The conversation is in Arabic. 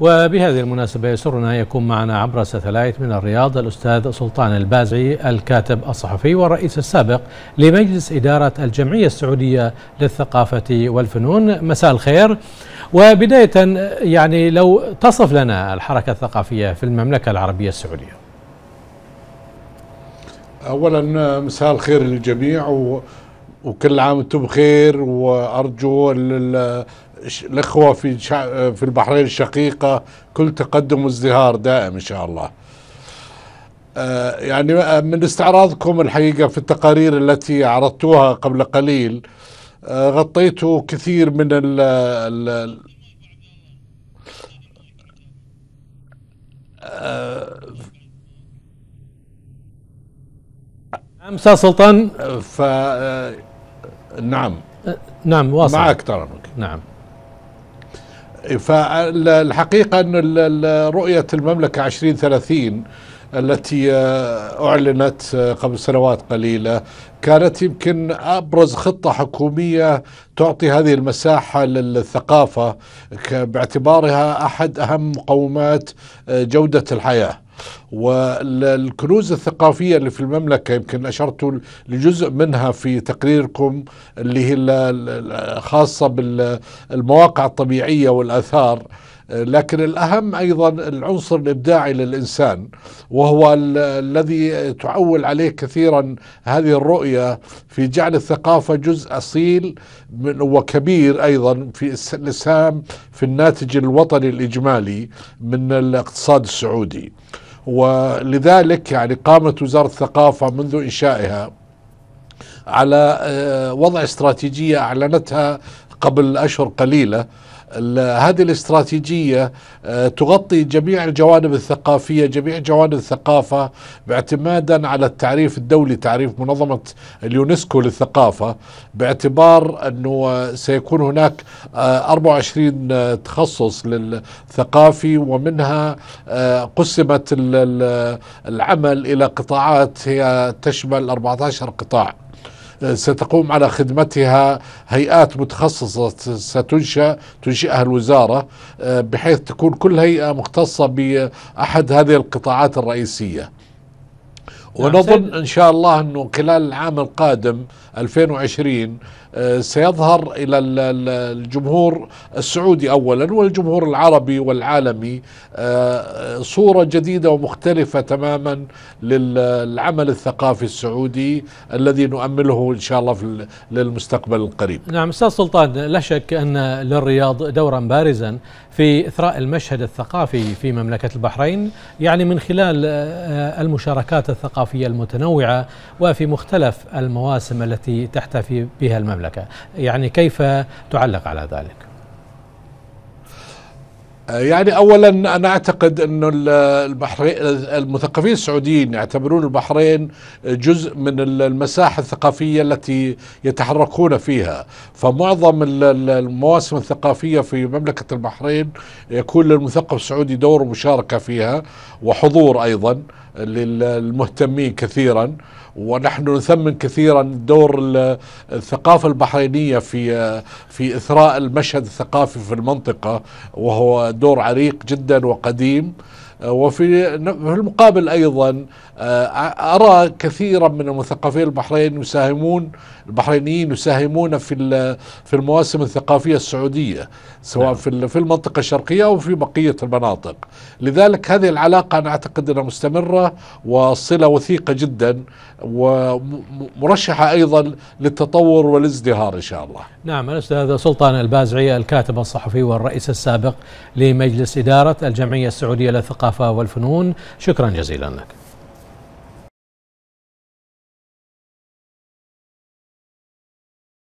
وبهذه المناسبة يسرنا أن يكون معنا عبر ستلايت من الرياض الأستاذ سلطان البازعي الكاتب الصحفي والرئيس السابق لمجلس إدارة الجمعية السعودية للثقافة والفنون مساء الخير وبداية يعني لو تصف لنا الحركة الثقافية في المملكة العربية السعودية أولا مساء الخير للجميع و... وكل عام وانتم بخير وارجو الإخوة في في البحرين الشقيقة كل تقدم وازدهار دائم إن شاء الله آه، يعني آه، من استعراضكم الحقيقة في التقارير التي عرضتوها قبل قليل آه، غطيتوا كثير من ال ال نعم استاذ سلطان ف نعم نعم واصل معك ترى نعم فالحقيقة أن رؤية المملكة 2030 التي آه، أعلنت آه، قبل سنوات قليلة كانت يمكن أبرز خطة حكومية تعطي هذه المساحة للثقافة باعتبارها أحد أهم مقومات آه، جودة الحياة والكنوز الثقافية اللي في المملكة يمكن أشرت لجزء منها في تقريركم اللي هي خاصة بالمواقع الطبيعية والآثار لكن الأهم أيضا العنصر الإبداعي للإنسان وهو الذي تعول عليه كثيرا هذه الرؤية في جعل الثقافة جزء أصيل وكبير أيضا في الاسهام في الناتج الوطني الإجمالي من الاقتصاد السعودي ولذلك يعني قامت وزارة الثقافة منذ إنشائها على آه، وضع استراتيجية أعلنتها قبل أشهر قليلة هذه الاستراتيجية آه، تغطي جميع الجوانب الثقافية جميع جوانب الثقافة باعتمادا على التعريف الدولي تعريف منظمة اليونسكو للثقافة باعتبار أنه سيكون هناك 24 آه، آه، تخصص للثقافي ومنها قسمت العمل إلى قطاعات هي تشمل 14 قطاع ستقوم على خدمتها هيئات متخصصة ستنشأ تنشئها الوزارة آه، بحيث تكون كل هيئة مختصة بأحد هذه القطاعات الرئيسية نعم، ونظن ان شاء الله انه خلال العام القادم 2020 آه، سيظهر الى الجمهور السعودي اولا والجمهور العربي والعالمي آه، صوره جديده ومختلفه تماما للعمل الثقافي السعودي الذي نؤمله ان شاء الله في للمستقبل القريب. نعم استاذ سلطان لا شك ان للرياض دورا بارزا في اثراء المشهد الثقافي في مملكه البحرين يعني من خلال آه، المشاركات الثقافيه الثقافية المتنوعة وفي مختلف المواسم التي تحتفي بها المملكة يعني كيف تعلق على ذلك؟ يعني اولا انا اعتقد انه البحرين المثقفين السعوديين يعتبرون البحرين جزء من المساحه الثقافيه التي يتحركون فيها فمعظم المواسم الثقافيه في مملكه البحرين يكون للمثقف السعودي دور ومشاركه فيها وحضور ايضا للمهتمين كثيرا ونحن نثمن كثيرا دور الثقافة البحرينية في في إثراء المشهد الثقافي في المنطقة وهو دور عريق جدا وقديم آه، وفي المقابل أيضا آه، أرى كثيرا من المثقفين البحرين يساهمون البحرينيين يساهمون في في المواسم الثقافية السعودية سواء نعم. في في المنطقة الشرقية أو في بقية المناطق لذلك هذه العلاقة أنا أعتقد أنها مستمرة وصلة وثيقة جدا ومرشحة أيضا للتطور والازدهار إن شاء الله نعم الأستاذ سلطان البازعي الكاتب الصحفي والرئيس السابق لمجلس إدارة الجمعية السعودية للثقافة الثقافة والفنون شكرا جزيلا لك